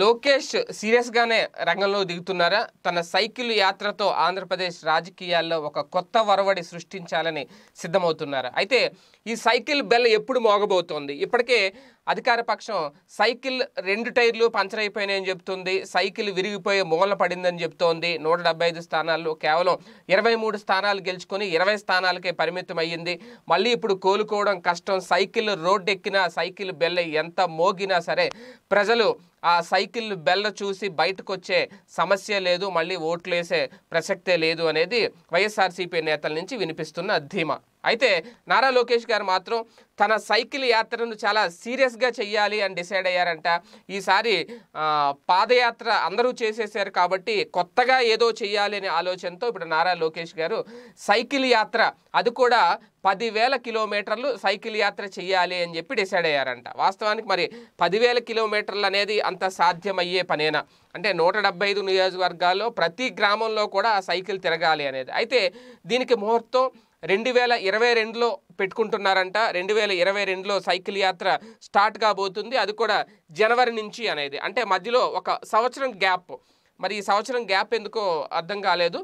లోకేష్ సీరియస్గానే రంగంలో దిగుతున్నారా తన సైకిల్ యాత్రతో ఆంధ్రప్రదేశ్ రాజకీయాల్లో ఒక కొత్త వరవడి సృష్టించాలని సిద్ధమవుతున్నారా అయితే ఈ సైకిల్ బెల్ ఎప్పుడు మోగబోతోంది ఇప్పటికే అధికార పక్షం సైకిల్ రెండు టైర్లు పంచర్ అయిపోయినాయని చెప్తుంది సైకిల్ విరిగిపోయి మూల పడిందని చెప్తోంది నూట డెబ్బై ఐదు స్థానాల్లో కేవలం ఇరవై మూడు స్థానాలు గెలుచుకొని ఇరవై స్థానాలకే పరిమితం అయ్యింది మళ్ళీ ఇప్పుడు కోలుకోవడం కష్టం సైకిల్ రోడ్డెక్కినా సైకిల్ బెల్ ఎంత మోగినా సరే ప్రజలు ఆ సైకిల్ బెల్ల చూసి బయటకు వచ్చే సమస్య లేదు మళ్ళీ ఓట్లు వేసే ప్రసక్తే లేదు అనేది వైఎస్ఆర్సీపీ నేతల నుంచి వినిపిస్తున్న ధీమా అయితే నారా లోకేష్ గారు మాత్రం తన సైకిల్ యాత్రను చాలా సీరియస్గా చెయ్యాలి అని డిసైడ్ అయ్యారంట ఈసారి పాదయాత్ర అందరూ చేసేసారు కాబట్టి కొత్తగా ఏదో చెయ్యాలి అనే ఆలోచనతో ఇప్పుడు నారా లోకేష్ గారు సైకిల్ యాత్ర అది కూడా పదివేల కిలోమీటర్లు సైకిల్ యాత్ర చేయాలి అని చెప్పి డిసైడ్ అయ్యారంట వాస్తవానికి మరి పదివేల కిలోమీటర్లు అనేది అంత సాధ్యమయ్యే పనేనా అంటే నూట డెబ్బై ఐదు నియోజకవర్గాల్లో ప్రతి గ్రామంలో కూడా సైకిల్ తిరగాలి అనేది అయితే దీనికి ముహూర్తం రెండు వేల ఇరవై రెండులో పెట్టుకుంటున్నారంట రెండు వేల ఇరవై రెండులో సైకిల్ యాత్ర స్టార్ట్ కాబోతుంది అది కూడా జనవరి నుంచి అనేది అంటే మధ్యలో ఒక సంవత్సరం గ్యాప్ మరి ఈ సంవత్సరం గ్యాప్ ఎందుకో అర్థం కాలేదు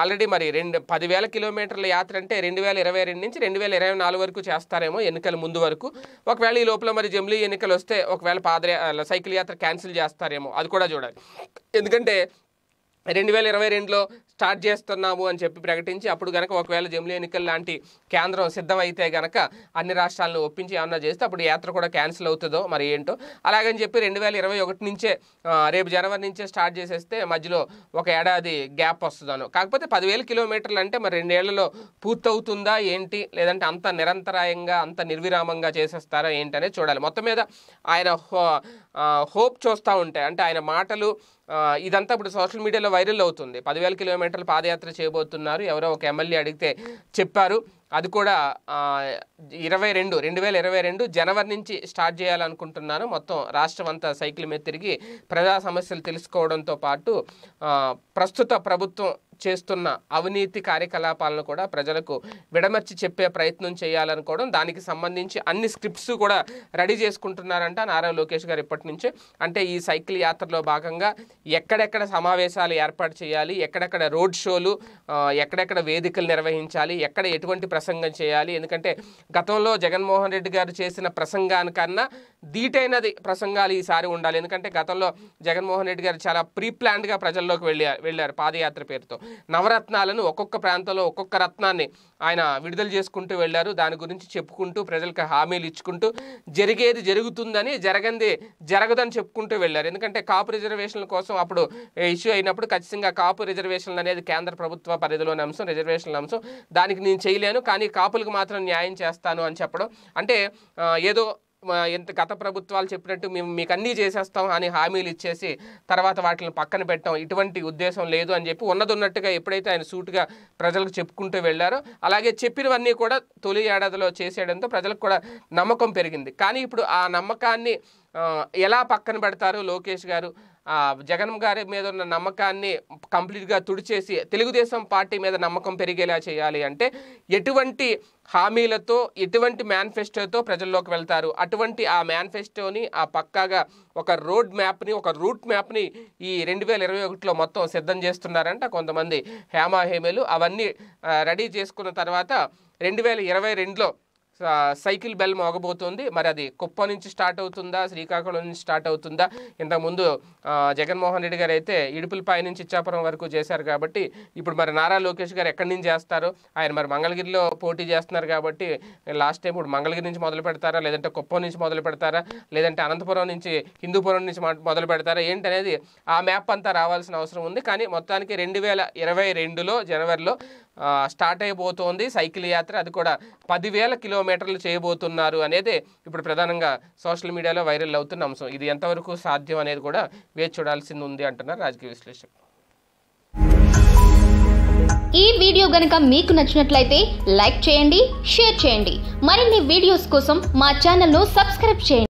ఆల్రెడీ మరి రెండు పదివేల కిలోమీటర్ల యాత్ర అంటే రెండు వేల ఇరవై రెండు నుంచి రెండు వేల ఇరవై నాలుగు వరకు చేస్తారేమో ఎన్నికల ముందు వరకు ఒకవేళ ఈ లోపల మరి జమిలీ ఎన్నికలు వస్తే ఒకవేళ పాదయా సైకిల్ యాత్ర క్యాన్సిల్ చేస్తారేమో అది కూడా చూడాలి ఎందుకంటే రెండు వేల ఇరవై రెండులో స్టార్ట్ చేస్తున్నాము అని చెప్పి ప్రకటించి అప్పుడు గనక ఒకవేళ జమిలీ ఎన్నికలు లాంటి కేంద్రం సిద్ధమైతే గనక అన్ని రాష్ట్రాలను ఒప్పించి ఏమన్నా చేస్తే అప్పుడు యాత్ర కూడా క్యాన్సిల్ అవుతుందో మరి ఏంటో అలాగని చెప్పి రెండు వేల ఇరవై ఒకటి నుంచే రేపు జనవరి నుంచే స్టార్ట్ చేసేస్తే మధ్యలో ఒక ఏడాది గ్యాప్ వస్తుందను కాకపోతే పదివేల కిలోమీటర్లు అంటే మరి రెండేళ్లలో పూర్తవుతుందా ఏంటి లేదంటే అంత నిరంతరాయంగా అంత నిర్విరామంగా చేసేస్తారా ఏంటనే చూడాలి మొత్తం మీద ఆయన హోప్ చూస్తూ ఉంటాయి అంటే ఆయన మాటలు ఇదంతా ఇప్పుడు సోషల్ మీడియాలో వైరల్ అవుతుంది పదివేల కిలోమీటర్ గంటల పాదయాత్ర చేయబోతున్నారు ఎవరో ఒక ఎమ్మెల్యే అడిగితే చెప్పారు అది కూడా ఇరవై రెండు రెండు వేల ఇరవై రెండు జనవరి నుంచి స్టార్ట్ చేయాలనుకుంటున్నాను మొత్తం రాష్ట్రం అంతా సైకిల్ మీద తిరిగి ప్రజా సమస్యలు తెలుసుకోవడంతో పాటు ప్రస్తుత ప్రభుత్వం చేస్తున్న అవినీతి కార్యకలాపాలను కూడా ప్రజలకు విడమర్చి చెప్పే ప్రయత్నం చేయాలనుకోవడం దానికి సంబంధించి అన్ని స్క్రిప్ట్స్ కూడా రెడీ చేసుకుంటున్నారంట నారా లోకేష్ గారు ఇప్పటి నుంచే అంటే ఈ సైకిల్ యాత్రలో భాగంగా ఎక్కడెక్కడ సమావేశాలు ఏర్పాటు చేయాలి ఎక్కడెక్కడ రోడ్ షోలు ఎక్కడెక్కడ వేదికలు నిర్వహించాలి ఎక్కడ ఎటువంటి ప్రసంగం చేయాలి ఎందుకంటే గతంలో జగన్మోహన్ రెడ్డి గారు చేసిన ప్రసంగానికన్నా ధీటైనది ప్రసంగాలు ఈసారి ఉండాలి ఎందుకంటే గతంలో జగన్మోహన్ రెడ్డి గారు చాలా ప్రీప్లాన్డ్గా ప్రజల్లోకి వెళ్ళారు వెళ్ళారు పాదయాత్ర పేరుతో నవరత్నాలను ఒక్కొక్క ప్రాంతంలో ఒక్కొక్క రత్నాన్ని ఆయన విడుదల చేసుకుంటూ వెళ్ళారు దాని గురించి చెప్పుకుంటూ ప్రజలకు హామీలు ఇచ్చుకుంటూ జరిగేది జరుగుతుందని జరగంది జరగదని చెప్పుకుంటూ వెళ్ళారు ఎందుకంటే కాపు రిజర్వేషన్ల కోసం అప్పుడు ఇష్యూ అయినప్పుడు ఖచ్చితంగా కాపు రిజర్వేషన్లు అనేది కేంద్ర ప్రభుత్వ పరిధిలోని అంశం రిజర్వేషన్ల అంశం దానికి నేను చేయలేను కానీ కాపులకు మాత్రం న్యాయం చేస్తాను అని చెప్పడం అంటే ఏదో ఎంత గత ప్రభుత్వాలు చెప్పినట్టు మేము మీకు అన్నీ చేసేస్తాం అని హామీలు ఇచ్చేసి తర్వాత వాటిని పక్కన పెట్టడం ఇటువంటి ఉద్దేశం లేదు అని చెప్పి ఉన్నది ఉన్నట్టుగా ఎప్పుడైతే ఆయన సూటుగా ప్రజలకు చెప్పుకుంటూ వెళ్ళారో అలాగే చెప్పినవన్నీ కూడా తొలి ఏడాదిలో చేసేయడంతో ప్రజలకు కూడా నమ్మకం పెరిగింది కానీ ఇప్పుడు ఆ నమ్మకాన్ని ఎలా పక్కన పెడతారు లోకేష్ గారు జగన్ గారి మీద ఉన్న నమ్మకాన్ని కంప్లీట్గా తుడిచేసి తెలుగుదేశం పార్టీ మీద నమ్మకం పెరిగేలా చేయాలి అంటే ఎటువంటి హామీలతో ఎటువంటి మేనిఫెస్టోతో ప్రజల్లోకి వెళ్తారు అటువంటి ఆ మేనిఫెస్టోని ఆ పక్కాగా ఒక రోడ్ మ్యాప్ని ఒక రూట్ మ్యాప్ని ఈ రెండు వేల ఇరవై ఒకటిలో మొత్తం సిద్ధం చేస్తున్నారంట కొంతమంది హేమాహేమేలు అవన్నీ రెడీ చేసుకున్న తర్వాత రెండు వేల ఇరవై రెండులో సైకిల్ బెల్ మోగబోతోంది మరి అది కుప్ప నుంచి స్టార్ట్ అవుతుందా శ్రీకాకుళం నుంచి స్టార్ట్ అవుతుందా ఇంతకుముందు జగన్మోహన్ రెడ్డి గారు అయితే ఇడుపులపై నుంచి ఇచ్చాపురం వరకు చేశారు కాబట్టి ఇప్పుడు మరి నారా లోకేష్ గారు ఎక్కడి నుంచి చేస్తారు ఆయన మరి మంగళగిరిలో పోటీ చేస్తున్నారు కాబట్టి లాస్ట్ టైం ఇప్పుడు మంగళగిరి నుంచి మొదలు పెడతారా లేదంటే కుప్పం నుంచి మొదలు పెడతారా లేదంటే అనంతపురం నుంచి హిందూపురం నుంచి మొదలు పెడతారా ఏంటనేది ఆ మ్యాప్ అంతా రావాల్సిన అవసరం ఉంది కానీ మొత్తానికి రెండు వేల ఇరవై రెండులో జనవరిలో స్టార్ట్ అయిపోతోంది సైకిల్ యాత్ర అది కూడా పదివేల కిలోమీటర్లు చేయబోతున్నారు అనేది ఇప్పుడు ప్రధానంగా సోషల్ మీడియాలో వైరల్ అవుతున్న అంశం ఇది ఎంతవరకు సాధ్యం అనేది కూడా వేచి చూడాల్సింది ఉంది అంటున్నారు రాజకీయ విశ్లేషకులు ఈ వీడియో గనక మీకు నచ్చినట్లయితే లైక్ చేయండి షేర్ చేయండి మరిన్ని వీడియోస్ కోసం మా ఛానల్ను సబ్స్క్రైబ్ చేయండి